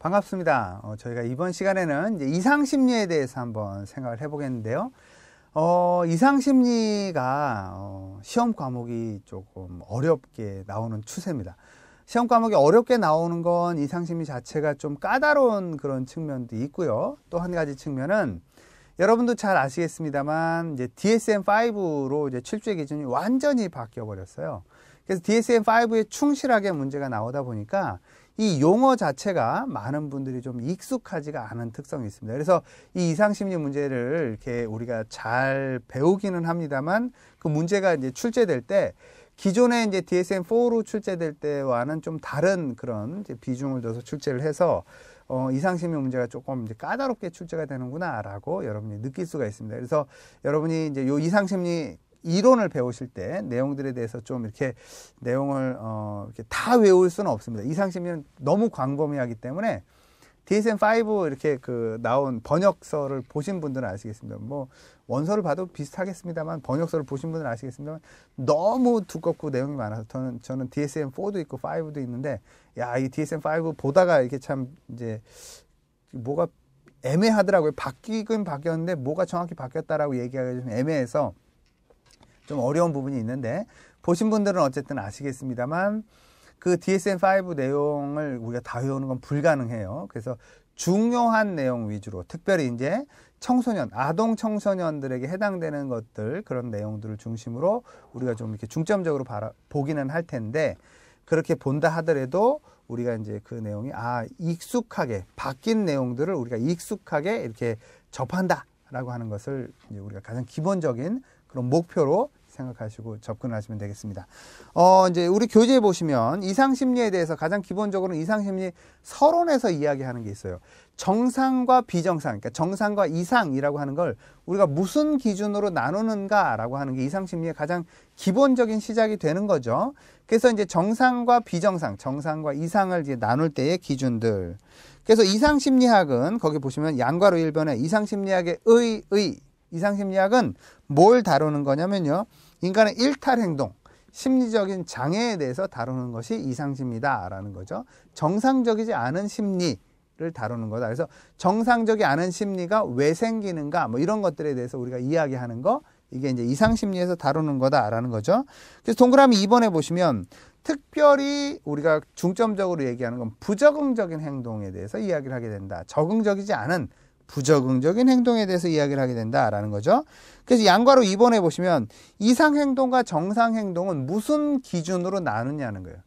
반갑습니다. 어, 저희가 이번 시간에는 이상 심리에 대해서 한번 생각을 해보겠는데요. 어, 이상 심리가 어, 시험 과목이 조금 어렵게 나오는 추세입니다. 시험 과목이 어렵게 나오는 건 이상 심리 자체가 좀 까다로운 그런 측면도 있고요. 또 한 가지 측면은 여러분도 잘 아시겠습니다만 이제 DSM-5로 이제 출제 기준이 완전히 바뀌어 버렸어요. 그래서 DSM-5에 충실하게 문제가 나오다 보니까 이 용어 자체가 많은 분들이 좀 익숙하지가 않은 특성이 있습니다. 그래서 이 이상심리 문제를 이렇게 우리가 잘 배우기는 합니다만 그 문제가 이제 출제될 때 기존에 이제 DSM-4로 출제될 때와는 좀 다른 그런 비중을 둬서 출제를 해서 어, 이상심리 문제가 조금 이제 까다롭게 출제가 되는구나라고 여러분이 느낄 수가 있습니다. 그래서 여러분이 이제 요 이상심리 이론을 배우실 때 내용들에 대해서 좀 이렇게 내용을 어, 이렇게 다 외울 수는 없습니다. 이상심리는 너무 광범위하기 때문에 DSM-5 이렇게 그 나온 번역서를 보신 분들은 아시겠습니다. 뭐 원서를 봐도 비슷하겠습니다만 번역서를 보신 분들은 아시겠습니다만 너무 두껍고 내용이 많아서 저는 저는 DSM-4도 있고 5도 있는데 야 이 DSM-5 보다가 이게 렇참 이제 뭐가 애매하더라고요. 바뀌긴 바뀌었는데 뭐가 정확히 바뀌었다라고 얘기하기가 좀 애매해서 좀 어려운 부분이 있는데 보신 분들은 어쨌든 아시겠습니다만 그 DSM-5 내용을 우리가 다 외우는 건 불가능해요. 그래서 중요한 내용 위주로 특별히 이제 청소년, 아동 청소년들에게 해당되는 것들 그런 내용들을 중심으로 우리가 좀 이렇게 중점적으로 바라, 보기는 할 텐데 그렇게 본다 하더라도 우리가 이제 그 내용이 아 익숙하게 바뀐 내용들을 우리가 익숙하게 이렇게 접한다라고 하는 것을 이제 우리가 가장 기본적인 그런 목표로 생각하시고 접근하시면 되겠습니다. 어, 이제 우리 교재에 보시면 이상심리에 대해서 가장 기본적으로 이상심리 서론에서 이야기하는 게 있어요. 정상과 비정상, 그러니까 정상과 이상이라고 하는 걸 우리가 무슨 기준으로 나누는가라고 하는 게 이상심리의 가장 기본적인 시작이 되는 거죠. 그래서 이제 정상과 비정상, 정상과 이상을 이제 나눌 때의 기준들. 그래서 이상심리학은 거기 보시면 양과로 일변의 이상심리학의 의, 의, 이상심리학은 뭘 다루는 거냐면요. 인간의 일탈 행동, 심리적인 장애에 대해서 다루는 것이 이상심리다라는 거죠. 정상적이지 않은 심리, 를 다루는 거다. 그래서 정상적이 않은 심리가 왜 생기는가 뭐 이런 것들에 대해서 우리가 이야기하는 거 이게 이제 이상 심리에서 다루는 거다라는 거죠. 그래서 동그라미 2번에 보시면 특별히 우리가 중점적으로 얘기하는 건 부적응적인 행동에 대해서 이야기를 하게 된다. 적응적이지 않은 부적응적인 행동에 대해서 이야기를 하게 된다라는 거죠. 그래서 양과로 입원해 보시면 이상 행동과 정상 행동은 무슨 기준으로 나누냐는 거예요.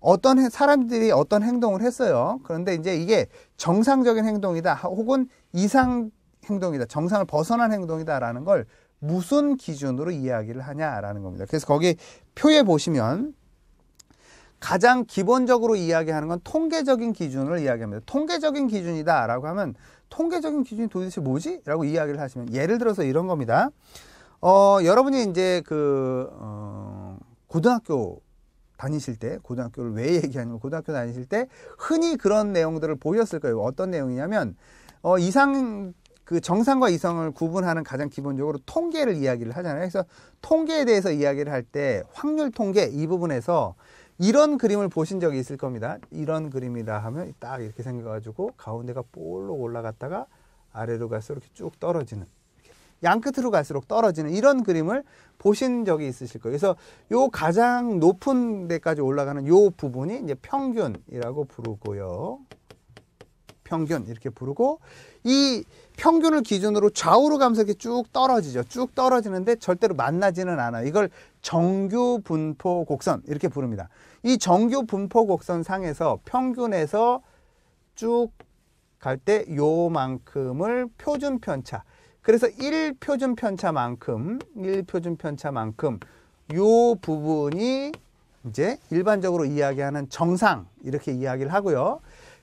어떤 사람들이 어떤 행동을 했어요. 그런데 이제 이게 정상적인 행동이다 혹은 이상 행동이다. 정상을 벗어난 행동이다라는 걸 무슨 기준으로 이야기를 하냐라는 겁니다. 그래서 거기 표에 보시면 가장 기본적으로 이야기하는 건 통계적인 기준을 이야기합니다. 통계적인 기준이다라고 하면 통계적인 기준이 도대체 뭐지? 라고 이야기를 하시면 예를 들어서 이런 겁니다. 어, 여러분이 이제 그, 어, 고등학교 다니실 때, 고등학교를 왜 얘기하냐면 고등학교 다니실 때 흔히 그런 내용들을 보였을 거예요. 어떤 내용이냐면, 어, 이상, 그 정상과 이성을 구분하는 가장 기본적으로 통계를 이야기를 하잖아요. 그래서 통계에 대해서 이야기를 할 때 확률 통계 이 부분에서 이런 그림을 보신 적이 있을 겁니다. 이런 그림이다 하면 딱 이렇게 생겨가지고 가운데가 볼록 올라갔다가 아래로 갈수록 이렇게 쭉 떨어지는 이렇게 양 끝으로 갈수록 떨어지는 이런 그림을 보신 적이 있으실 거예요. 그래서 요 가장 높은 데까지 올라가는 요 부분이 이제 평균이라고 부르고요. 평균 이렇게 부르고 이 평균을 기준으로 좌우로 감속이 쭉 떨어지죠. 쭉 떨어지는데 절대로 만나지는 않아요. 이걸 정규 분포 곡선 이렇게 부릅니다. 이 정규 분포 곡선 상에서 평균에서 쭉 갈 때 요만큼을 표준 편차. 그래서 1 표준 편차만큼 1 표준 편차만큼 요 부분이 이제 일반적으로 이야기하는 정상 이렇게 이야기를 하고요.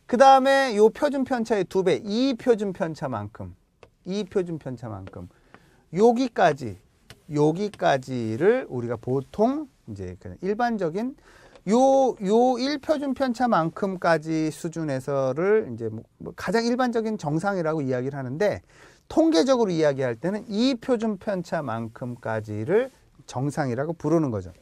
그 다음에 이 표준 편차의 두 배, 이 표준 편차만큼, 이 표준 편차만큼 여기까지, 여기까지를 우리가 보통 이제 그냥 일반적인 요, 요 일표준 편차만큼까지 수준에서를 이제 뭐, 뭐 가장 일반적인 정상이라고 이야기를 하는데 통계적으로 이야기할 때는 이 표준 편차만큼까지를 정상이라고 부르는 거죠.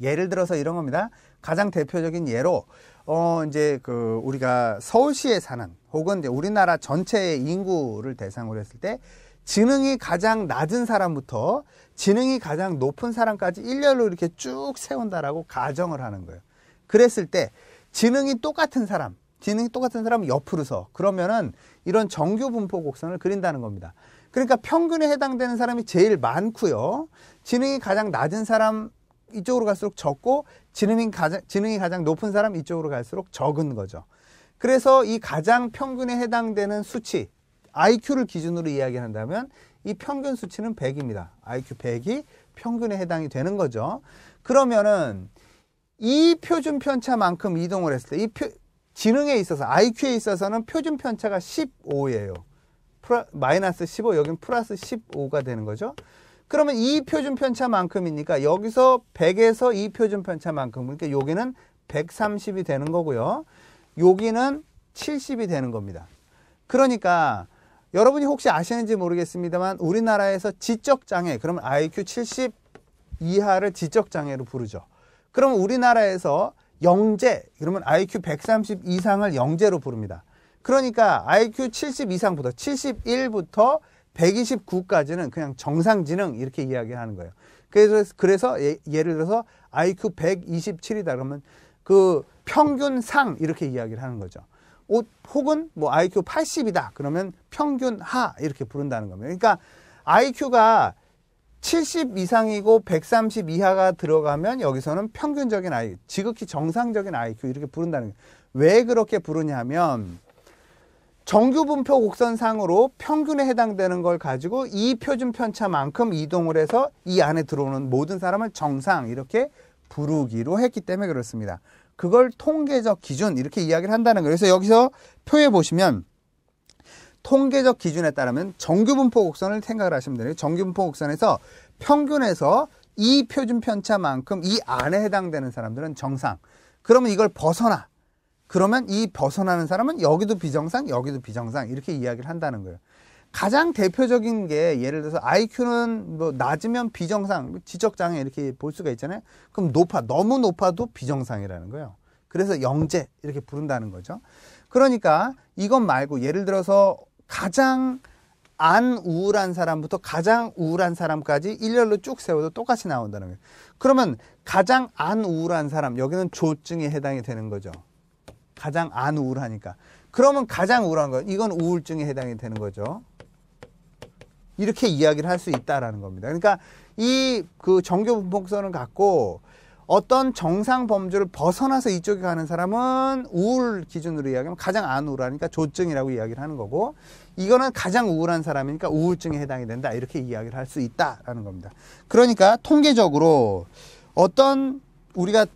예를 들어서 이런 겁니다. 가장 대표적인 예로 어 이제 그 우리가 서울시에 사는 혹은 이제 우리나라 전체의 인구를 대상으로 했을 때 지능이 가장 낮은 사람부터 지능이 가장 높은 사람까지 일렬로 이렇게 쭉 세운다라고 가정을 하는 거예요. 그랬을 때 지능이 똑같은 사람, 지능이 똑같은 사람은 옆으로 서. 그러면은 이런 정규 분포 곡선을 그린다는 겁니다. 그러니까 평균에 해당되는 사람이 제일 많고요. 지능이 가장 낮은 사람 이쪽으로 갈수록 적고 지능이 가장, 지능이 가장 높은 사람 이쪽으로 갈수록 적은 거죠. 그래서 이 가장 평균에 해당되는 수치, IQ를 기준으로 이야기한다면 이 평균 수치는 100입니다. IQ 100이 평균에 해당이 되는 거죠. 그러면은 이 표준 편차만큼 이동을 했을 때 이 지능에 있어서 IQ에 있어서는 표준 편차가 15예요. 프라, 마이너스 15, 여긴 플러스 15가 되는 거죠. 그러면 이 표준 편차만큼이니까 여기서 100에서 이 표준 편차만큼 그러니까 여기는 130이 되는 거고요. 여기는 70이 되는 겁니다. 그러니까 여러분이 혹시 아시는지 모르겠습니다만 우리나라에서 지적장애 그러면 IQ 70 이하를 지적장애로 부르죠. 그럼 우리나라에서 영재 그러면 IQ 130 이상을 영재로 부릅니다. 그러니까 IQ 70 이상부터 71부터 129까지는 그냥 정상지능 이렇게 이야기하는 거예요. 그래서, 그래서 예, 예를 들어서 IQ 127이다 그러면 그 평균 상 이렇게 이야기를 하는 거죠. 옷 혹은 뭐 IQ 80이다 그러면 평균 하 이렇게 부른다는 겁니다. 그러니까 IQ가 70 이상이고 130 이하가 들어가면 여기서는 평균적인 IQ, 지극히 정상적인 IQ 이렇게 부른다는 거예요. 왜 그렇게 부르냐면 정규 분포 곡선상으로 평균에 해당되는 걸 가지고 이 표준 편차만큼 이동을 해서 이 안에 들어오는 모든 사람을 정상 이렇게 부르기로 했기 때문에 그렇습니다. 그걸 통계적 기준 이렇게 이야기를 한다는 거예요. 그래서 여기서 표에 보시면 통계적 기준에 따르면 정규 분포 곡선을 생각을 하시면 되요 정규 분포 곡선에서 평균에서 이 표준 편차만큼 이 안에 해당되는 사람들은 정상. 그러면 이걸 벗어나. 그러면 이 벗어나는 사람은 여기도 비정상, 여기도 비정상 이렇게 이야기를 한다는 거예요. 가장 대표적인 게 예를 들어서 IQ는 뭐 낮으면 비정상, 지적장애 이렇게 볼 수가 있잖아요. 그럼 높아, 너무 높아도 비정상이라는 거예요. 그래서 영재 이렇게 부른다는 거죠. 그러니까 이것 말고 예를 들어서 가장 안 우울한 사람부터 가장 우울한 사람까지 일렬로 쭉 세워도 똑같이 나온다는 거예요. 그러면 가장 안 우울한 사람, 여기는 조증에 해당이 되는 거죠. 가장 안 우울하니까. 그러면 가장 우울한 거 이건 우울증에 해당이 되는 거죠. 이렇게 이야기를 할 수 있다라는 겁니다. 그러니까 이 그 정교 분포선을 갖고 어떤 정상 범주를 벗어나서 이쪽에 가는 사람은 우울 기준으로 이야기하면 가장 안 우울하니까 조증이라고 이야기를 하는 거고 이거는 가장 우울한 사람이니까 우울증에 해당이 된다 이렇게 이야기를 할 수 있다라는 겁니다. 그러니까 통계적으로 어떤 우리가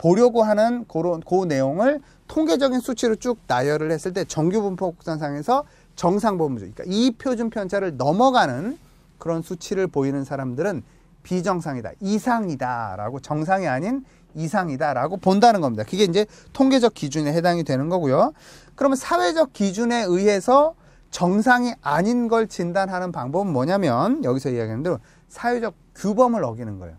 보려고 하는 그런 그 내용을 통계적인 수치로 쭉 나열을 했을 때 정규 분포 국산상에서 정상 범주 그러니까 이 표준 편차를 넘어가는 그런 수치를 보이는 사람들은 비정상이다 이상이다라고 정상이 아닌 이상이다라고 본다는 겁니다. 그게 이제 통계적 기준에 해당이 되는 거고요. 그러면 사회적 기준에 의해서 정상이 아닌 걸 진단하는 방법은 뭐냐면 여기서 이야기하는 대로 사회적 규범을 어기는 거예요.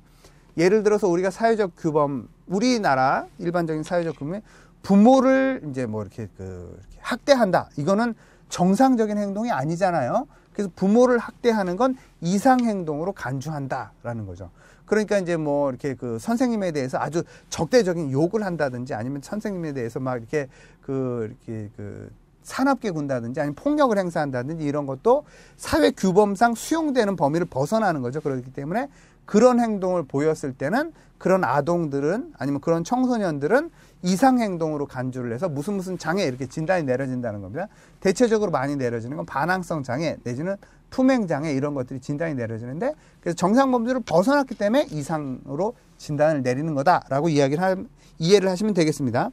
예를 들어서 우리가 사회적 규범, 우리나라 일반적인 사회적 규범에 부모를 이제 뭐 이렇게 그 이렇게 학대한다. 이거는 정상적인 행동이 아니잖아요. 그래서 부모를 학대하는 건 이상 행동으로 간주한다라는 거죠. 그러니까 이제 뭐 이렇게 그 선생님에 대해서 아주 적대적인 욕을 한다든지 아니면 선생님에 대해서 막 이렇게 그 이렇게 그 산업계 군다든지 아니면 폭력을 행사한다든지 이런 것도 사회 규범상 수용되는 범위를 벗어나는 거죠. 그렇기 때문에 그런 행동을 보였을 때는 그런 아동들은 아니면 그런 청소년들은 이상 행동으로 간주를 해서 무슨 무슨 장애 이렇게 진단이 내려진다는 겁니다. 대체적으로 많이 내려지는 건 반항성 장애 내지는 품행 장애 이런 것들이 진단이 내려지는데 그래서 정상 범주를 벗어났기 때문에 이상으로 진단을 내리는 거다라고 이야기를 하, 이해를 하시면 되겠습니다.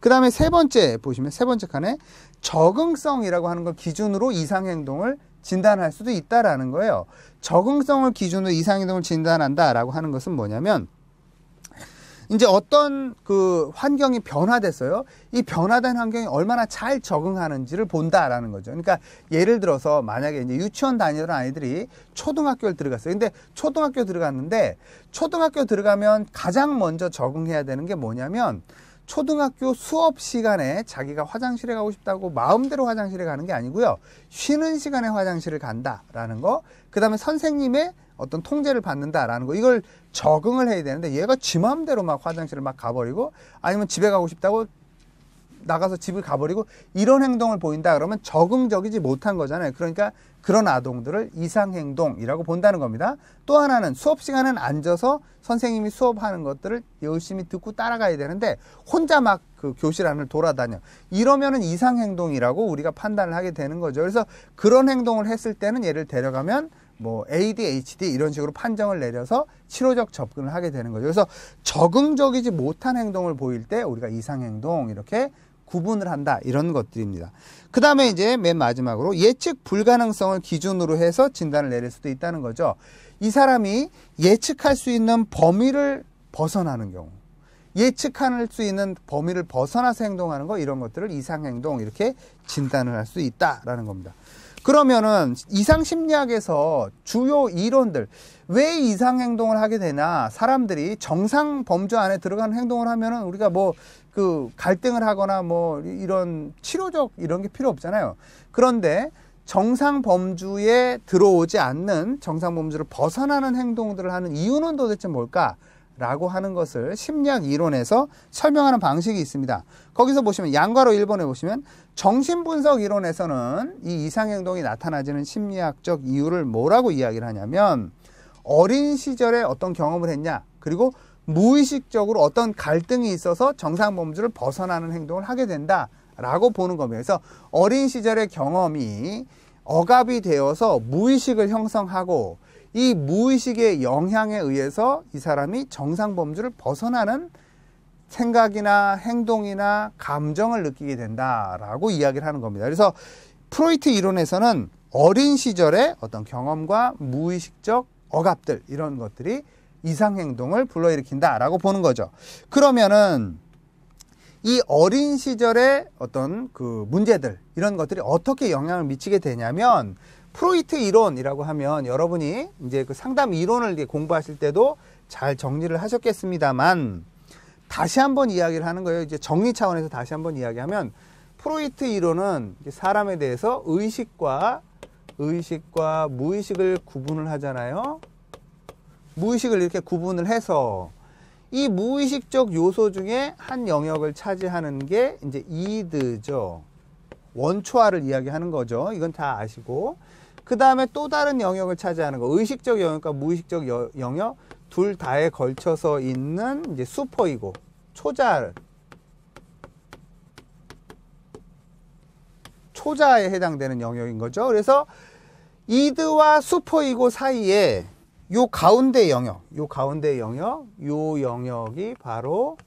그 다음에 세 번째 보시면 세 번째 칸에 적응성이라고 하는 걸 기준으로 이상 행동을 진단할 수도 있다라는 거예요. 적응성을 기준으로 이상이동을 진단한다라고 하는 것은 뭐냐면 이제 어떤 그 환경이 변화됐어요. 이 변화된 환경이 얼마나 잘 적응하는지를 본다라는 거죠. 그러니까 예를 들어서 만약에 이제 유치원 다니던 아이들이 초등학교를 들어갔어요. 근데 초등학교 들어갔는데 초등학교 들어가면 가장 먼저 적응해야 되는 게 뭐냐면 초등학교 수업 시간에 자기가 화장실에 가고 싶다고 마음대로 화장실에 가는 게 아니고요. 쉬는 시간에 화장실을 간다라는 거. 그 다음에 선생님의 어떤 통제를 받는다라는 거. 이걸 적응을 해야 되는데 얘가 지 마음대로 막 화장실을 막 가버리고 아니면 집에 가고 싶다고 나가서 집을 가버리고 이런 행동을 보인다 그러면 적응적이지 못한 거잖아요. 그러니까 그런 아동들을 이상행동이라고 본다는 겁니다. 또 하나는 수업 시간은 앉아서 선생님이 수업하는 것들을 열심히 듣고 따라가야 되는데 혼자 막 그 교실 안을 돌아다녀. 이러면은 이상행동이라고 우리가 판단을 하게 되는 거죠. 그래서 그런 행동을 했을 때는 얘를 데려가면 뭐 ADHD 이런 식으로 판정을 내려서 치료적 접근을 하게 되는 거죠. 그래서 적응적이지 못한 행동을 보일 때 우리가 이상행동 이렇게 구분을 한다 이런 것들입니다. 그 다음에 이제 맨 마지막으로 예측 불가능성을 기준으로 해서 진단을 내릴 수도 있다는 거죠. 이 사람이 예측할 수 있는 범위를 벗어나는 경우 예측할 수 있는 범위를 벗어나서 행동하는 거 이런 것들을 이상행동 이렇게 진단을 할 수 있다라는 겁니다. 그러면은 이상심리학에서 주요 이론들 왜 이상행동을 하게 되나 사람들이 정상 범주 안에 들어간 행동을 하면은 우리가 뭐그 갈등을 하거나 뭐 이런 치료적 이런 게 필요 없잖아요. 그런데 정상 범주에 들어오지 않는 정상 범주를 벗어나는 행동들을 하는 이유는 도대체 뭘까? 라고 하는 것을 심리학 이론에서 설명하는 방식이 있습니다. 거기서 보시면 양과로 1번에 보시면 정신분석 이론에서는 이 이상행동이 나타나지는 심리학적 이유를 뭐라고 이야기를 하냐면 어린 시절에 어떤 경험을 했냐 그리고 무의식적으로 어떤 갈등이 있어서 정상 범주를 벗어나는 행동을 하게 된다라고 보는 겁니다. 그래서 어린 시절의 경험이 억압이 되어서 무의식을 형성하고 이 무의식의 영향에 의해서 이 사람이 정상 범주를 벗어나는 생각이나 행동이나 감정을 느끼게 된다라고 이야기를 하는 겁니다. 그래서 프로이트 이론에서는 어린 시절의 어떤 경험과 무의식적 억압들 이런 것들이 이상행동을 불러일으킨다라고 보는 거죠. 그러면은 이 어린 시절의 어떤 그 문제들, 이런 것들이 어떻게 영향을 미치게 되냐면 프로이트 이론이라고 하면 여러분이 이제 그 상담 이론을 공부하실 때도 잘 정리를 하셨겠습니다만 다시 한번 이야기를 하는 거예요. 이제 정리 차원에서 다시 한번 이야기하면 프로이트 이론은 사람에 대해서 의식과 의식과 무의식을 구분을 하잖아요. 무의식을 이렇게 구분을 해서 이 무의식적 요소 중에 한 영역을 차지하는 게 이제 이드죠. 원초화를 이야기하는 거죠. 이건 다 아시고. 그 다음에 또 다른 영역을 차지하는 거. 의식적 영역과 무의식적 여, 영역 둘 다에 걸쳐서 있는 이제 수퍼이고 초자 초자에 해당되는 영역인 거죠. 그래서 이드와 수퍼이고 사이에 요 가운데 영역, 요 가운데 영역, 요 영역이 바로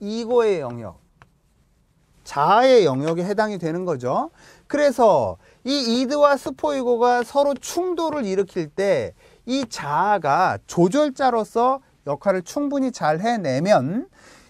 이거의 영역, 자아의 영역에 해당이 되는 거죠. 그래서 이 이드와 스포이고가 서로 충돌을 일으킬 때 이 자아가 조절자로서 역할을 충분히 잘 해내면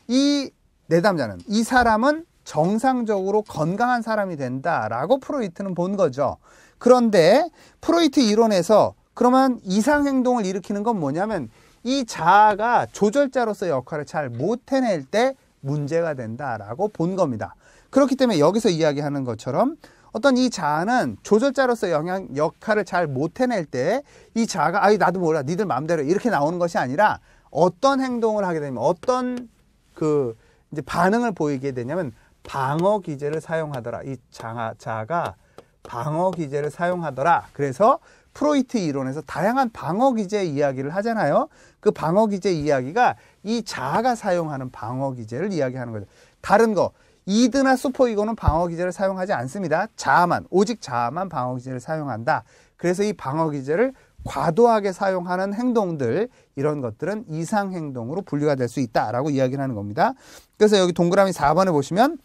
이 내담자는 이 사람은 정상적으로 건강한 사람이 된다라고 프로이트는 본 거죠. 그런데 프로이트 이론에서 그러면 이상 행동을 일으키는 건 뭐냐면 이 자아가 조절자로서 역할을 잘 못 해낼 때 문제가 된다라고 본 겁니다. 그렇기 때문에 여기서 이야기하는 것처럼 어떤 이 자아는 조절자로서 영향 역할을 잘 못 해낼 때 이 자아가 아이 나도 몰라 니들 마음대로 이렇게 나오는 것이 아니라 어떤 행동을 하게 되면 어떤 그 이제 반응을 보이게 되냐면 방어 기제를 사용하더라 이 자아, 자아가 방어 기제를 사용하더라 그래서 프로이트 이론에서 다양한 방어 기제 이야기를 하잖아요. 그 방어 기제 이야기가 이 자아가 사용하는 방어 기제를 이야기하는 거죠. 다른 거 이드나 수포 이거는 방어 기제를 사용하지 않습니다. 자아만 오직 자아만 방어 기제를 사용한다. 그래서 이 방어 기제를 과도하게 사용하는 행동들 이런 것들은 이상 행동으로 분류가 될 수 있다라고 이야기를 하는 겁니다. 그래서 여기 동그라미 4번에 보시면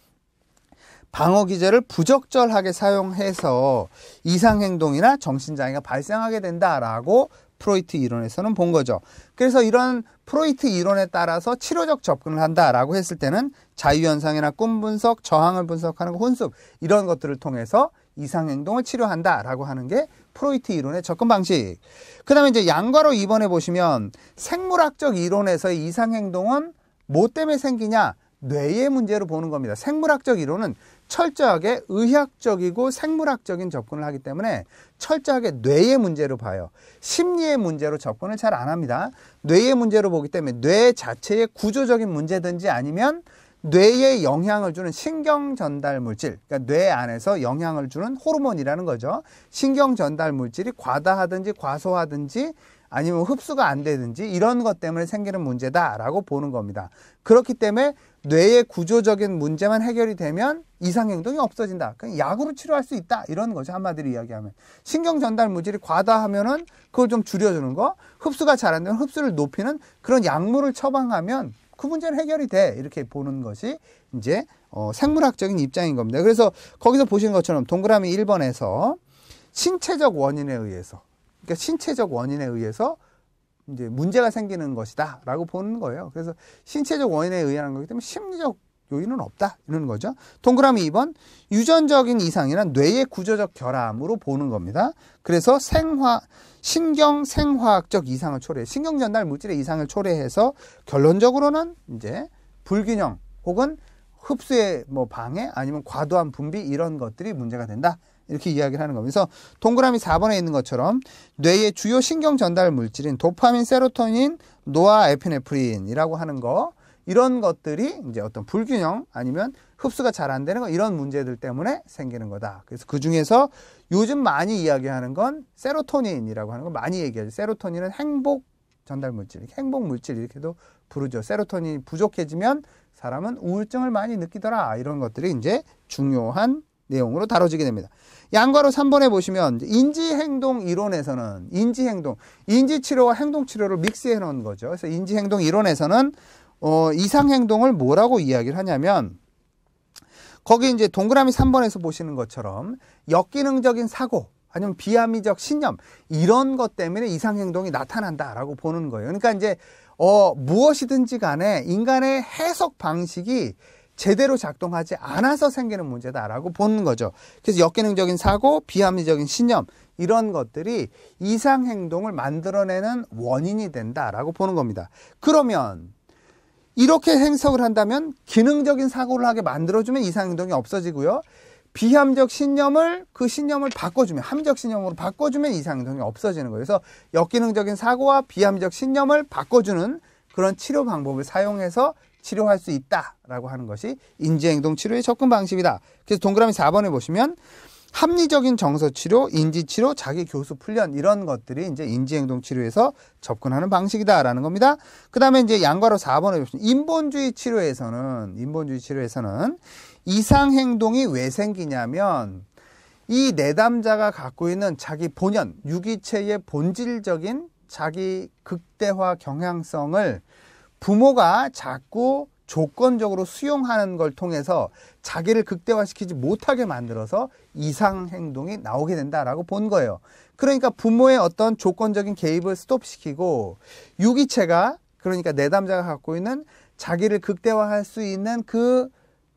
방어 기제를 부적절하게 사용해서 이상 행동이나 정신 장애가 발생하게 된다라고 프로이트 이론에서는 본 거죠. 그래서 이런 프로이트 이론에 따라서 치료적 접근을 한다라고 했을 때는 자유현상이나 꿈 분석, 저항을 분석하는 혼습 이런 것들을 통해서 이상 행동을 치료한다라고 하는 게 프로이트 이론의 접근 방식. 그다음에 이제 양과로 입원해 보시면 생물학적 이론에서의 이상 행동은 뭐 때문에 생기냐? 뇌의 문제로 보는 겁니다. 생물학적 이론은 철저하게 의학적이고 생물학적인 접근을 하기 때문에 철저하게 뇌의 문제로 봐요. 심리의 문제로 접근을 잘 안 합니다. 뇌의 문제로 보기 때문에 뇌 자체의 구조적인 문제든지 아니면 뇌에 영향을 주는 신경 전달 물질, 그러니까 뇌 안에서 영향을 주는 호르몬이라는 거죠. 신경 전달 물질이 과다하든지 과소하든지 아니면 흡수가 안 되든지 이런 것 때문에 생기는 문제다라고 보는 겁니다. 그렇기 때문에 뇌의 구조적인 문제만 해결이 되면 이상행동이 없어진다. 그냥 약으로 치료할 수 있다. 이런 거죠. 한마디로 이야기하면. 신경 전달 물질이 과다하면은 그걸 좀 줄여주는 거, 흡수가 잘 안 되면 흡수를 높이는 그런 약물을 처방하면 그 문제는 해결이 돼. 이렇게 보는 것이 이제 어, 생물학적인 입장인 겁니다. 그래서 거기서 보시는 것처럼 동그라미 1번에서 신체적 원인에 의해서, 그러니까 신체적 원인에 의해서 이제 문제가 생기는 것이다라고 보는 거예요. 그래서 신체적 원인에 의한 거기 때문에 심리적 요인은 없다 이런 거죠. 동그라미 2번 유전적인 이상이란 뇌의 구조적 결함으로 보는 겁니다. 그래서 생화 신경 생화학적 이상을 초래해 신경 전달 물질의 이상을 초래해서 결론적으로는 이제 불균형 혹은 흡수의 뭐 방해 아니면 과도한 분비 이런 것들이 문제가 된다. 이렇게 이야기를 하는 거면서 동그라미 4번에 있는 것처럼 뇌의 주요 신경 전달 물질인 도파민, 세로토닌, 노아, 에피네프린이라고 하는 거 이런 것들이 이제 어떤 불균형 아니면 흡수가 잘 안 되는 거 이런 문제들 때문에 생기는 거다. 그래서 그 중에서 요즘 많이 이야기하는 건 세로토닌이라고 하는 거 많이 얘기하죠. 세로토닌은 행복 전달 물질, 행복 물질 이렇게도 부르죠. 세로토닌이 부족해지면 사람은 우울증을 많이 느끼더라. 이런 것들이 이제 중요한 내용으로 다뤄지게 됩니다. 양과로 3번에 보시면 인지행동 이론에서는 인지행동, 인지치료와 행동치료를 믹스해 놓은 거죠. 그래서 인지행동 이론에서는 어, 이상행동을 뭐라고 이야기를 하냐면 거기 이제 동그라미 3번에서 보시는 것처럼 역기능적인 사고 아니면 비합리적 신념 이런 것 때문에 이상행동이 나타난다라고 보는 거예요. 그러니까 이제 어, 무엇이든지 간에 인간의 해석 방식이 제대로 작동하지 않아서 생기는 문제다라고 보는 거죠. 그래서 역기능적인 사고, 비합리적인 신념 이런 것들이 이상 행동을 만들어내는 원인이 된다라고 보는 겁니다. 그러면 이렇게 해석을 한다면 기능적인 사고를 하게 만들어주면 이상 행동이 없어지고요. 비함적 신념을 그 신념을 바꿔주면 함적 신념으로 바꿔주면 이상 행동이 없어지는 거예요. 그래서 역기능적인 사고와 비함적 신념을 바꿔주는 그런 치료 방법을 사용해서 치료할 수 있다라고 하는 것이 인지행동 치료의 접근 방식이다. 그래서 동그라미 4번에 보시면 합리적인 정서치료, 인지치료, 자기교수 훈련 이런 것들이 이제 인지행동 치료에서 접근하는 방식이다라는 겁니다. 그 다음에 이제 양과로 4번에 보시면 인본주의 치료에서는 인본주의 치료에서는 이상행동이 왜 생기냐면 이 내담자가 갖고 있는 자기 본연 유기체의 본질적인 자기 극대화 경향성을 부모가 자꾸 조건적으로 수용하는 걸 통해서 자기를 극대화시키지 못하게 만들어서 이상 행동이 나오게 된다라고 본 거예요. 그러니까 부모의 어떤 조건적인 개입을 스톱시키고 유기체가 그러니까 내담자가 갖고 있는 자기를 극대화할 수 있는 그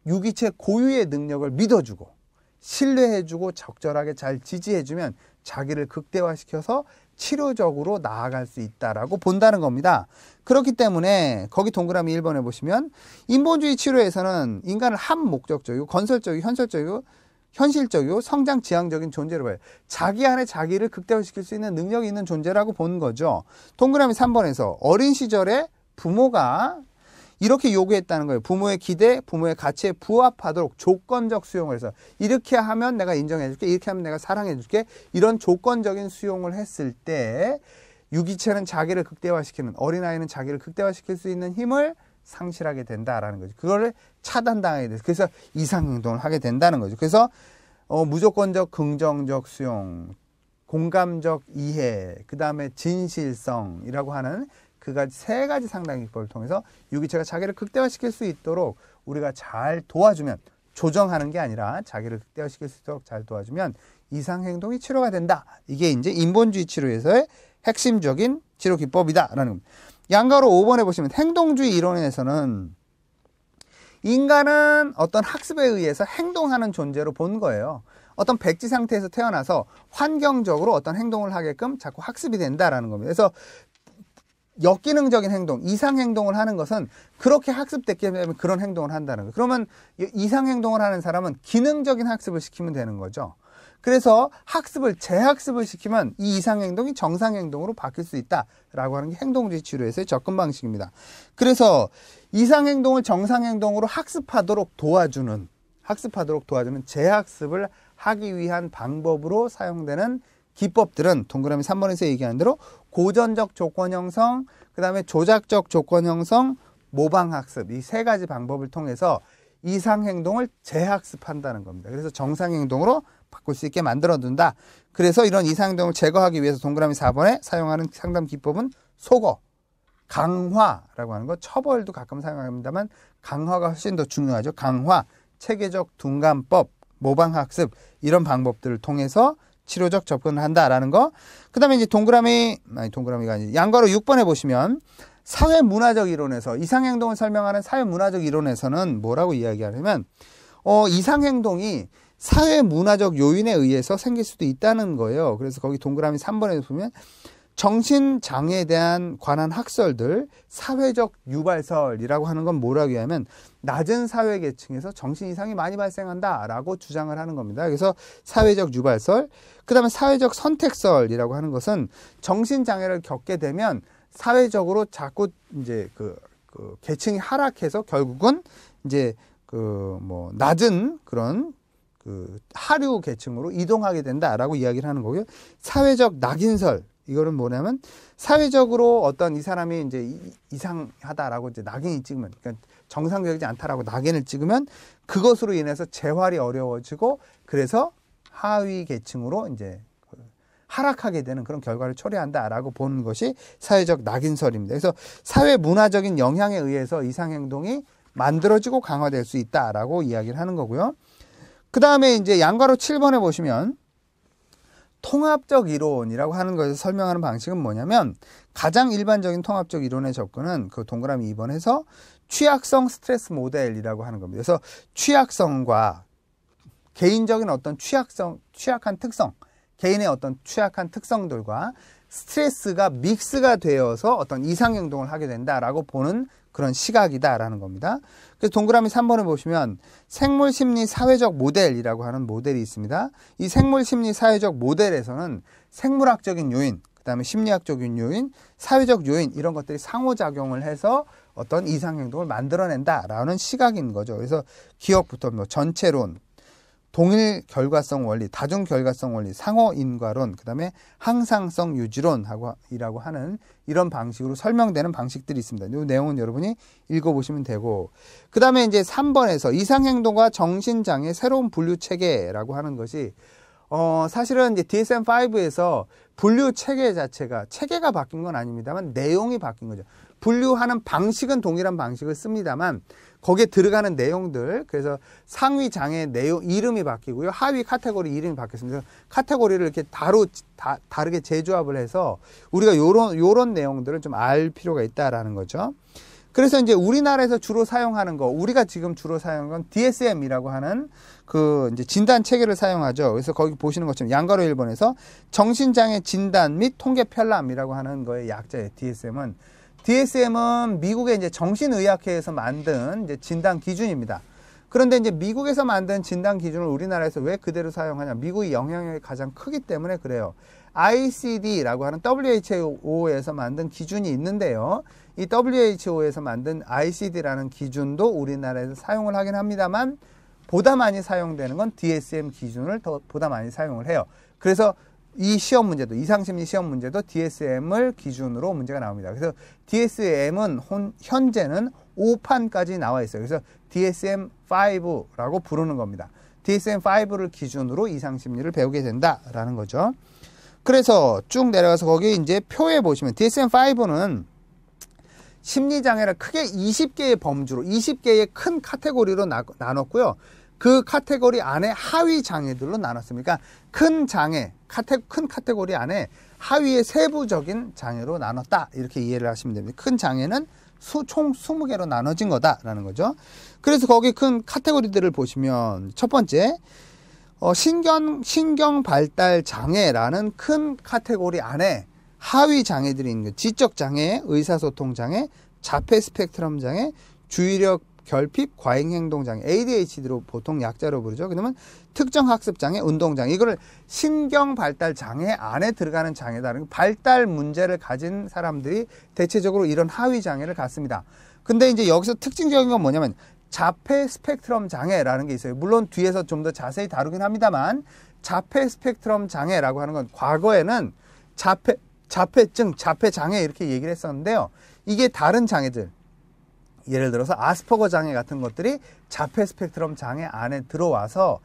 유기체 고유의 능력을 믿어주고 신뢰해주고 적절하게 잘 지지해주면 자기를 극대화시켜서 치료적으로 나아갈 수 있다라고 본다는 겁니다. 그렇기 때문에 거기 동그라미 1번에 보시면 인본주의 치료에서는 인간을 한 목적적이고 건설적이고 현실적이고 현실적이고 성장 지향적인 존재로 봐요. 자기 안에 자기를 극대화시킬 수 있는 능력이 있는 존재라고 본 거죠. 동그라미 3번에서 어린 시절에 부모가 이렇게 요구했다는 거예요. 부모의 기대, 부모의 가치에 부합하도록 조건적 수용을 해서 이렇게 하면 내가 인정해줄게, 이렇게 하면 내가 사랑해줄게 이런 조건적인 수용을 했을 때 유기체는 자기를 극대화시키는 어린아이는 자기를 극대화시킬 수 있는 힘을 상실하게 된다라는 거죠. 그거를 차단당하게 돼서 그래서 이상행동을 하게 된다는 거죠. 그래서 어, 무조건적 긍정적 수용, 공감적 이해, 그 다음에 진실성이라고 하는 그가 세 가지 상당 기법을 통해서 유기체가 자기를 극대화시킬 수 있도록 우리가 잘 도와주면 조정하는 게 아니라 자기를 극대화시킬 수 있도록 잘 도와주면 이상 행동이 치료가 된다. 이게 이제 인본주의 치료에서의 핵심적인 치료 기법이다라는 겁니다. 양가로 5번에 보시면 행동주의 이론에서는 인간은 어떤 학습에 의해서 행동하는 존재로 본 거예요. 어떤 백지 상태에서 태어나서 환경적으로 어떤 행동을 하게끔 자꾸 학습이 된다라는 겁니다. 그래서 역기능적인 행동, 이상 행동을 하는 것은 그렇게 학습됐기 때문에 그런 행동을 한다는 거예요. 그러면 이상 행동을 하는 사람은 기능적인 학습을 시키면 되는 거죠. 그래서 학습을 재학습을 시키면 이 이상 행동이 정상 행동으로 바뀔 수 있다라고 하는 게 행동주의 치료에서의 접근 방식입니다. 그래서 이상 행동을 정상 행동으로 학습하도록 도와주는 학습하도록 도와주는 재학습을 하기 위한 방법으로 사용되는 기법들은 동그라미 3번에서 얘기하는 대로 고전적 조건 형성, 그 다음에 조작적 조건 형성, 모방학습 이 세 가지 방법을 통해서 이상 행동을 재학습한다는 겁니다. 그래서 정상 행동으로 바꿀 수 있게 만들어둔다. 그래서 이런 이상 행동을 제거하기 위해서 동그라미 4번에 사용하는 상담 기법은 속어, 강화라고 하는 거 처벌도 가끔 사용합니다만 강화가 훨씬 더 중요하죠. 강화, 체계적 둔감법, 모방학습 이런 방법들을 통해서 치료적 접근을 한다라는 거. 그 다음에 이제 동그라미, 아니 동그라미가 아니 지 양가로 6번에 보시면 사회 문화적 이론에서 이상행동을 설명하는 사회 문화적 이론에서는 뭐라고 이야기하냐면 어, 이상행동이 사회 문화적 요인에 의해서 생길 수도 있다는 거예요. 그래서 거기 동그라미 3번에 보면 정신장애에 대한 관한 학설들, 사회적 유발설이라고 하는 건 뭐라고 하면 냐 낮은 사회 계층에서 정신 이상이 많이 발생한다라고 주장을 하는 겁니다. 그래서 사회적 유발설, 그 다음에 사회적 선택설이라고 하는 것은 정신장애를 겪게 되면 사회적으로 자꾸 이제 그, 그 계층이 하락해서 결국은 이제 그 뭐 낮은 그런 그 하류 계층으로 이동하게 된다라고 이야기를 하는 거고요. 사회적 낙인설 이거는 뭐냐면 사회적으로 어떤 이 사람이 이제 이상하다라고 이제 낙인이 찍으면 그러니까 정상적이지 않다라고 낙인을 찍으면 그것으로 인해서 재활이 어려워지고 그래서 하위 계층으로 이제 그 하락하게 되는 그런 결과를 초래한다라고 보는 것이 사회적 낙인설입니다. 그래서 사회 문화적인 영향에 의해서 이상 행동이 만들어지고 강화될 수 있다라고 이야기를 하는 거고요. 그 다음에 이제 양가로 7번에 보시면 통합적 이론이라고 하는 것을 설명하는 방식은 뭐냐면 가장 일반적인 통합적 이론의 접근은 그 동그라미 2번에서 취약성 스트레스 모델이라고 하는 겁니다. 그래서 취약성과 개인적인 어떤 취약성, 취약한 특성, 개인의 어떤 취약한 특성들과 스트레스가 믹스가 되어서 어떤 이상 행동을 하게 된다라고 보는 그런 시각이다라는 겁니다. 그래서 동그라미 3번을 보시면 생물 심리 사회적 모델이라고 하는 모델이 있습니다. 이 생물 심리 사회적 모델에서는 생물학적인 요인, 그다음에 심리학적인 요인, 사회적 요인 이런 것들이 상호작용을 해서 어떤 이상 행동을 만들어낸다라는 시각인 거죠. 그래서 기억부터 뭐 전체론, 동일 결과성 원리, 다중 결과성 원리, 상호 인과론, 그다음에 항상성 유지론하고 이라고 하는 이런 방식으로 설명되는 방식들이 있습니다. 이 내용은 여러분이 읽어 보시면 되고 그다음에 이제 3번에서 이상 행동과 정신 장애 새로운 분류 체계라고 하는 것이 어 사실은 이제 DSM-5에서 분류 체계 자체가 체계가 바뀐 건 아닙니다만 내용이 바뀐 거죠. 분류하는 방식은 동일한 방식을 씁니다만 거기에 들어가는 내용들 그래서 상위 장의 내용 이름이 바뀌고요 하위 카테고리 이름이 바뀌었습니다 카테고리를 이렇게 다루 다, 다르게 재조합을 해서 우리가 요런 요런 내용들을 좀 알 필요가 있다라는 거죠 그래서 이제 우리나라에서 주로 사용하는 거 우리가 지금 주로 사용한는건 DSM이라고 하는 그 이제 진단 체계를 사용하죠 그래서 거기 보시는 것처럼 양가로 일본에서 정신장애 진단 및 통계 편람이라고 하는 거의 약자예요 DSM은 DSM은 미국의 이제 정신의학회에서 만든 이제 진단 기준입니다. 그런데 이제 미국에서 만든 진단 기준을 우리나라에서 왜 그대로 사용하냐? 미국의 영향력이 가장 크기 때문에 그래요. ICD라고 하는 WHO에서 만든 기준이 있는데요. 이 WHO에서 만든 ICD라는 기준도 우리나라에서 사용을 하긴 합니다만 보다 많이 사용되는 건 DSM 기준을 더 보다 많이 사용을 해요. 그래서 이 시험 문제도 이상심리 시험 문제도 DSM을 기준으로 문제가 나옵니다. 그래서 DSM은 혼, 현재는 5판까지 나와 있어요. 그래서 DSM5라고 부르는 겁니다. DSM5를 기준으로 이상심리를 배우게 된다라는 거죠. 그래서 쭉 내려가서 거기 이제 표에 보시면 DSM5는 심리장애를 크게 20개의 범주로 20개의 큰 카테고리로 나, 눴고요그 카테고리 안에 하위 장애들로 나눴습니다. 그러니까 큰 장애, 카테, 큰 카테고리 안에 하위의 세부적인 장애로 나눴다. 이렇게 이해를 하시면 됩니다. 큰 장애는 수, 총 20개로 나눠진 거다라는 거죠. 그래서 거기 큰 카테고리들을 보시면 첫 번째, 어, 신경, 신경 발달 장애라는 큰 카테고리 안에 하위 장애들이 있는 거 지적 장애, 의사소통 장애, 자폐 스펙트럼 장애, 주의력 결핍 과잉 행동 장애 ADHD로 보통 약자로 부르죠. 그러면 특정 학습 장애, 운동 장애 이거를 신경 발달 장애 안에 들어가는 장애다는 그러니까 발달 문제를 가진 사람들이 대체적으로 이런 하위 장애를 갖습니다. 근데 이제 여기서 특징적인 건 뭐냐면 자폐 스펙트럼 장애라는 게 있어요. 물론 뒤에서 좀 더 자세히 다루긴 합니다만 자폐 스펙트럼 장애라고 하는 건 과거에는 자폐 자폐증, 자폐 장애 이렇게 얘기를 했었는데요. 이게 다른 장애들 예를 들어서 아스퍼거 장애 같은 것들이 자폐 스펙트럼 장애 안에 들어와서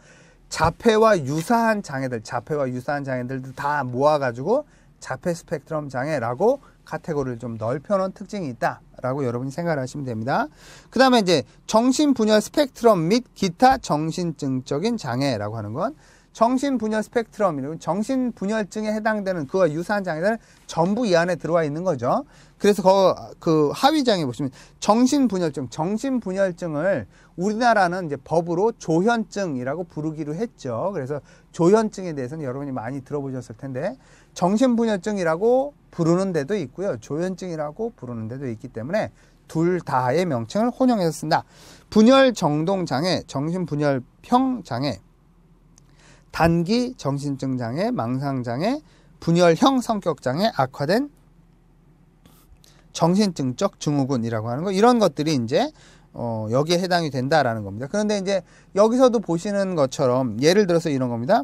자폐와 유사한 장애들, 자폐와 유사한 장애들도 다 모아가지고 자폐 스펙트럼 장애라고 카테고리를 좀 넓혀놓은 특징이 있다라고 여러분이 생각을 하시면 됩니다. 그 다음에 이제 정신분열 스펙트럼 및 기타 정신증적인 장애라고 하는 건 정신분열 스펙트럼이라 정신분열증에 해당되는 그와 유사한 장애들 전부 이 안에 들어와 있는 거죠. 그래서 그, 그 하위장에 보시면 정신분열증, 정신분열증을 우리나라는 이제 법으로 조현증이라고 부르기로 했죠. 그래서 조현증에 대해서는 여러분이 많이 들어보셨을 텐데 정신분열증이라고 부르는 데도 있고요. 조현증이라고 부르는 데도 있기 때문에 둘 다의 명칭을 혼용해서 쓴다. 분열 정동 장애, 정신 분열평 장애. 단기 정신증 장애, 망상 장애, 분열형 성격 장애, 악화된 정신증적 증후군이라고 하는 거 이런 것들이 이제 어, 여기에 해당이 된다라는 겁니다. 그런데 이제 여기서도 보시는 것처럼 예를 들어서 이런 겁니다.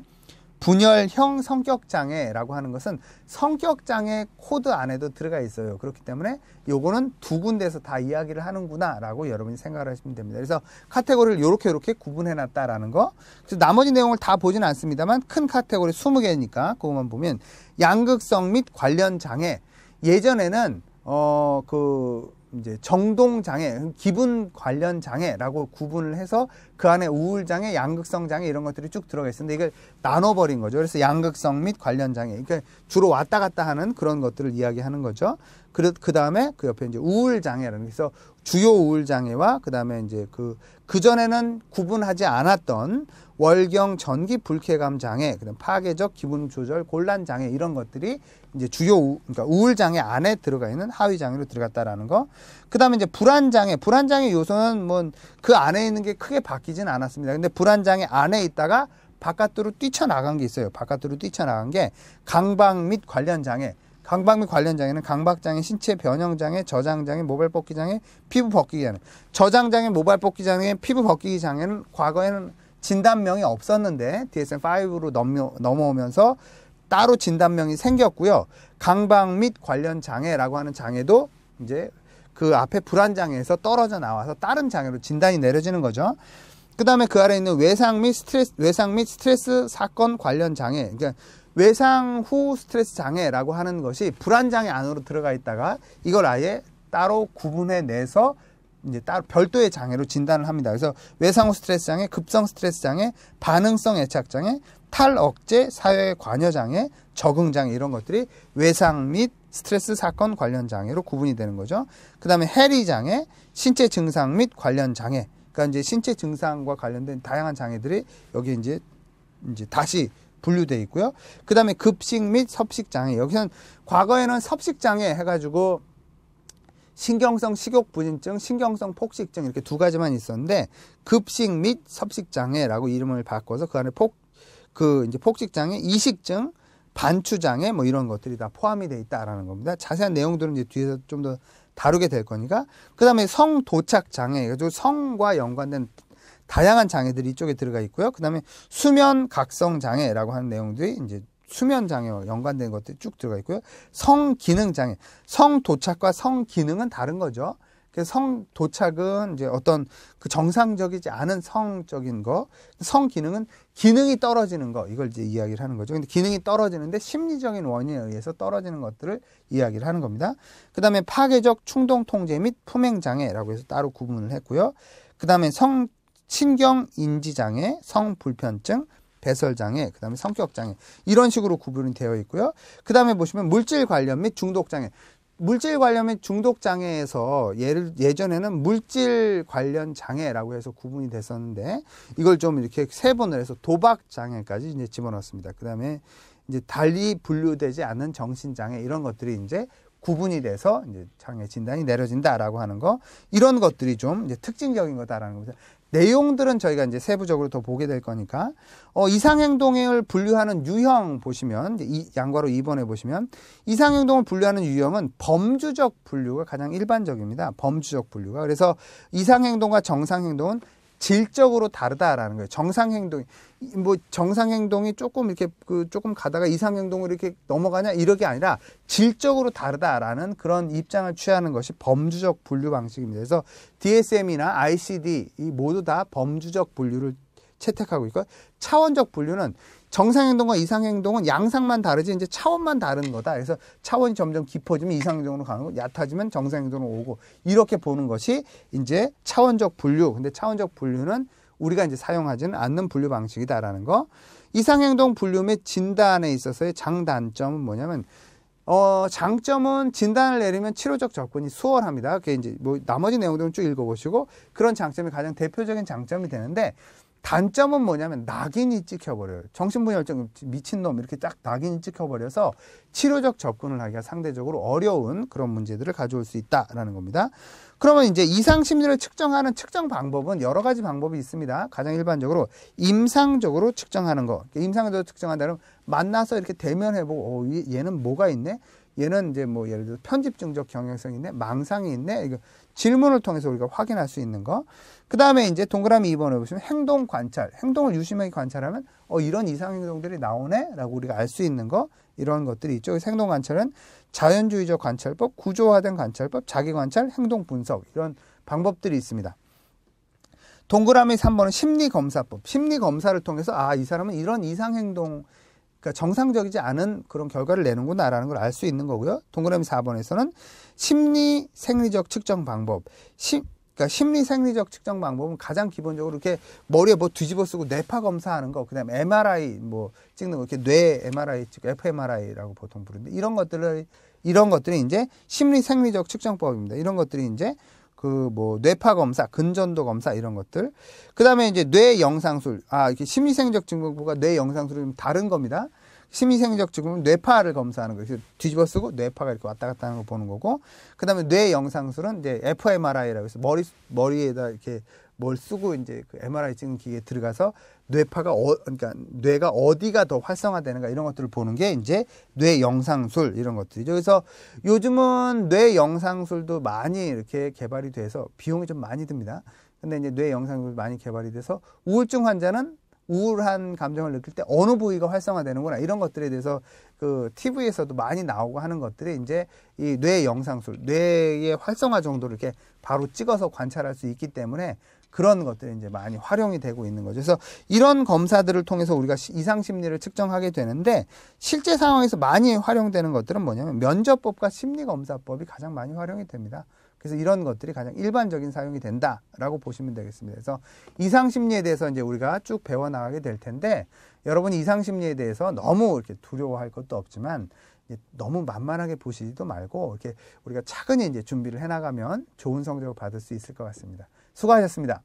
분열형 성격장애라고 하는 것은 성격장애 코드 안에도 들어가 있어요. 그렇기 때문에 요거는 두 군데에서 다 이야기를 하는구나라고 여러분이 생각을 하시면 됩니다. 그래서 카테고리를 요렇게 요렇게 구분해 놨다라는 거. 그래서 나머지 내용을 다 보진 않습니다만 큰 카테고리 20개니까 그것만 보면 양극성 및 관련 장애. 예전에는 어그 이제 정동 장애, 기분 관련 장애라고 구분을 해서 그 안에 우울 장애, 양극성 장애 이런 것들이 쭉 들어가 있습니다 이걸 나눠 버린 거죠. 그래서 양극성 및 관련 장애. 그러니까 주로 왔다 갔다 하는 그런 것들을 이야기하는 거죠. 그 다음에 그 옆에 이제 우울 장애라는 게 있어 주요 우울 장애와 그 다음에 이제 그 그전에는 구분하지 않았던 월경 전기 불쾌감 장애, 그다음 파괴적 기분 조절 곤란 장애 이런 것들이 이제 주요 우, 그러니까 우울 장애 안에 들어가 있는 하위 장애로 들어갔다라는 거. 그다음에 이제 불안 장애, 불안 장애 요소는 뭐 그 안에 있는 게 크게 바뀌진 않았습니다. 근데 불안 장애 안에 있다가 바깥으로 뛰쳐나간 게 있어요. 바깥으로 뛰쳐나간 게 강박 및 관련 장애. 강박 및 관련 장애는 강박장애, 신체 변형장애, 저장장애, 모발 뽑기 장애, 피부 벗기기 장애. 저장장애, 모발 벗기 장애, 피부 벗기기 장애는 과거에는 진단명이 없었는데 DSM-5로 넘어, 넘어오면서 따로 진단명이 생겼고요. 강박 및 관련 장애라고 하는 장애도 이제 그 앞에 불안 장애에서 떨어져 나와서 다른 장애로 진단이 내려지는 거죠. 그다음에 그 아래 있는 외상 및 스트레스 외상 및 스트레스 사건 관련 장애. 그러니까 외상 후 스트레스 장애라고 하는 것이 불안 장애 안으로 들어가 있다가 이걸 아예 따로 구분해 내서 이제 따로 별도의 장애로 진단을 합니다. 그래서 외상 후 스트레스 장애, 급성 스트레스 장애, 반응성 애착 장애, 탈억제, 사회 관여 장애, 적응 장애 이런 것들이 외상 및 스트레스 사건 관련 장애로 구분이 되는 거죠. 그다음에 해리 장애, 신체 증상 및 관련 장애. 그러니까 이제 신체 증상과 관련된 다양한 장애들이 여기 이제 이제 다시 분류돼 있고요. 그 다음에 급식 및 섭식장애. 여기서는 과거에는 섭식장애 해가지고 신경성 식욕부진증, 신경성 폭식증 이렇게 두 가지만 있었는데 급식 및 섭식장애라고 이름을 바꿔서 그 안에 폭, 그 이제 폭식장애, 이식증, 반추장애 뭐 이런 것들이 다 포함이 돼 있다라는 겁니다. 자세한 내용들은 이제 뒤에서 좀 더 다루게 될 거니까 그 다음에 성도착장애, 그래 성과 연관된 다양한 장애들이 이쪽에 들어가 있고요. 그 다음에 수면 각성 장애라고 하는 내용들이 이제 수면 장애와 연관된 것들이 쭉 들어가 있고요. 성 기능 장애, 성 도착과 성 기능은 다른 거죠. 그 성 도착은 이제 어떤 그 정상적이지 않은 성적인 거, 성 기능은 기능이 떨어지는 거 이걸 이제 이야기를 하는 거죠. 근데 기능이 떨어지는데 심리적인 원인에 의해서 떨어지는 것들을 이야기를 하는 겁니다. 그다음에 파괴적 충동 통제 및 품행 장애라고 해서 따로 구분을 했고요. 그다음에 성 신경인지장애, 성불편증, 배설장애, 그 다음에 성격장애 이런 식으로 구분이 되어 있고요. 그 다음에 보시면 물질 관련 및 중독장애 물질 관련 및 중독장애에서 예를, 예전에는 물질 관련 장애라고 해서 구분이 됐었는데 이걸 좀 이렇게 세분을 해서 도박장애까지 이제 집어넣었습니다. 그 다음에 이제 달리 분류되지 않은 정신장애 이런 것들이 이제 구분이 돼서 이제 장애 진단이 내려진다라고 하는 거 이런 것들이 좀 이제 특징적인 거다라는 겁니다. 내용들은 저희가 이제 세부적으로 더 보게 될 거니까 어, 이상행동을 분류하는 유형 보시면 이, 양괄호 2번에 보시면 이상행동을 분류하는 유형은 범주적 분류가 가장 일반적입니다. 범주적 분류가 그래서 이상행동과 정상행동은 질적으로 다르다라는 거예요. 정상 행동이 뭐 정상 행동이 조금 이렇게 그 조금 가다가 이상 행동으로 이렇게 넘어가냐 이러게 아니라 질적으로 다르다라는 그런 입장을 취하는 것이 범주적 분류 방식입니다. 그래서 DSM이나 ICD 이 모두 다 범주적 분류를 채택하고 있고 차원적 분류는 정상행동과 이상행동은 양상만 다르지 이제 차원만 다른 거다. 그래서 차원이 점점 깊어지면 이상행동으로 가는 거, 얕아지면 정상행동으로 오고 이렇게 보는 것이 이제 차원적 분류. 근데 차원적 분류는 우리가 이제 사용하지는 않는 분류 방식이다라는 거. 이상행동 분류 및 진단에 있어서의 장단점은 뭐냐면 어, 장점은 진단을 내리면 치료적 접근이 수월합니다. 그게 이제 뭐 나머지 내용들은 쭉 읽어보시고 그런 장점이 가장 대표적인 장점이 되는데 단점은 뭐냐면 낙인이 찍혀버려요. 정신분열증 미친놈 이렇게 딱 낙인이 찍혀버려서 치료적 접근을 하기가 상대적으로 어려운 그런 문제들을 가져올 수 있다라는 겁니다. 그러면 이제 이상 심리를 측정하는 측정 방법은 여러 가지 방법이 있습니다. 가장 일반적으로 임상적으로 측정하는 거. 임상적으로 측정한다면 만나서 이렇게 대면해보고 어, 얘는 뭐가 있네? 얘는 이제 뭐 예를 들어 편집증적 경향성이 있네, 망상이 있네. 이거 질문을 통해서 우리가 확인할 수 있는 거. 그 다음에 이제 동그라미 2번을 보시면 행동 관찰. 행동을 유심하게 관찰하면 어, 이런 이상 행동들이 나오네? 라고 우리가 알 수 있는 거. 이런 것들이 있죠. 행동 관찰은 자연주의적 관찰법, 구조화된 관찰법, 자기 관찰, 행동 분석. 이런 방법들이 있습니다. 동그라미 3번은 심리 검사법. 심리 검사를 통해서 아, 이 사람은 이런 이상 행동 그러니까 정상적이지 않은 그런 결과를 내는구나라는 걸 알 수 있는 거고요. 동그라미 4번에서는 심리 생리적 측정 방법. 심, 그러니까 심리 생리적 측정 방법은 가장 기본적으로 이렇게 머리에 뭐 뒤집어 쓰고 뇌파 검사하는 거, 그다음 에 MRI 뭐 찍는 거, 이렇게 뇌 MRI 찍고 fMRI라고 보통 부르는데 이런 것들을 이런 것들이 이제 심리 생리적 측정법입니다. 이런 것들이 이제 그뭐 뇌파 검사, 근전도 검사 이런 것들. 그다음에 이제 뇌 영상술. 아, 이게 심리생적 증후군과 뇌영상술이좀 다른 겁니다. 심리생적 증후군 뇌파를 검사하는 거예요. 뒤집어 쓰고 뇌파가 이렇게 왔다 갔다 하는 거 보는 거고. 그다음에 뇌 영상술은 이제 fMRI라고 해서 머리 머리에다 이렇게 뭘 쓰고 이제 그 MRI 찍는 기계에 들어가서 뇌파가 어 그러니까 뇌가 어디가 더 활성화되는가 이런 것들을 보는 게 이제 뇌 영상술 이런 것들이죠. 그래서 요즘은 뇌 영상술도 많이 이렇게 개발이 돼서 비용이 좀 많이 듭니다. 근데 이제 뇌 영상술 많이 개발이 돼서 우울증 환자는 우울한 감정을 느낄 때 어느 부위가 활성화되는구나 이런 것들에 대해서 그 TV에서도 많이 나오고 하는 것들이 이제 이 뇌 영상술, 뇌의 활성화 정도를 이렇게 바로 찍어서 관찰할 수 있기 때문에 그런 것들이 이제 많이 활용이 되고 있는 거죠. 그래서 이런 검사들을 통해서 우리가 이상 심리를 측정하게 되는데 실제 상황에서 많이 활용되는 것들은 뭐냐면 면접법과 심리검사법이 가장 많이 활용이 됩니다. 그래서 이런 것들이 가장 일반적인 사용이 된다라고 보시면 되겠습니다. 그래서 이상 심리에 대해서 이제 우리가 쭉 배워 나가게 될 텐데 여러분이 이상 심리에 대해서 너무 이렇게 두려워할 것도 없지만 너무 만만하게 보시지도 말고 이렇게 우리가 차근히 이제 준비를 해나가면 좋은 성적을 받을 수 있을 것 같습니다. 수고하셨습니다.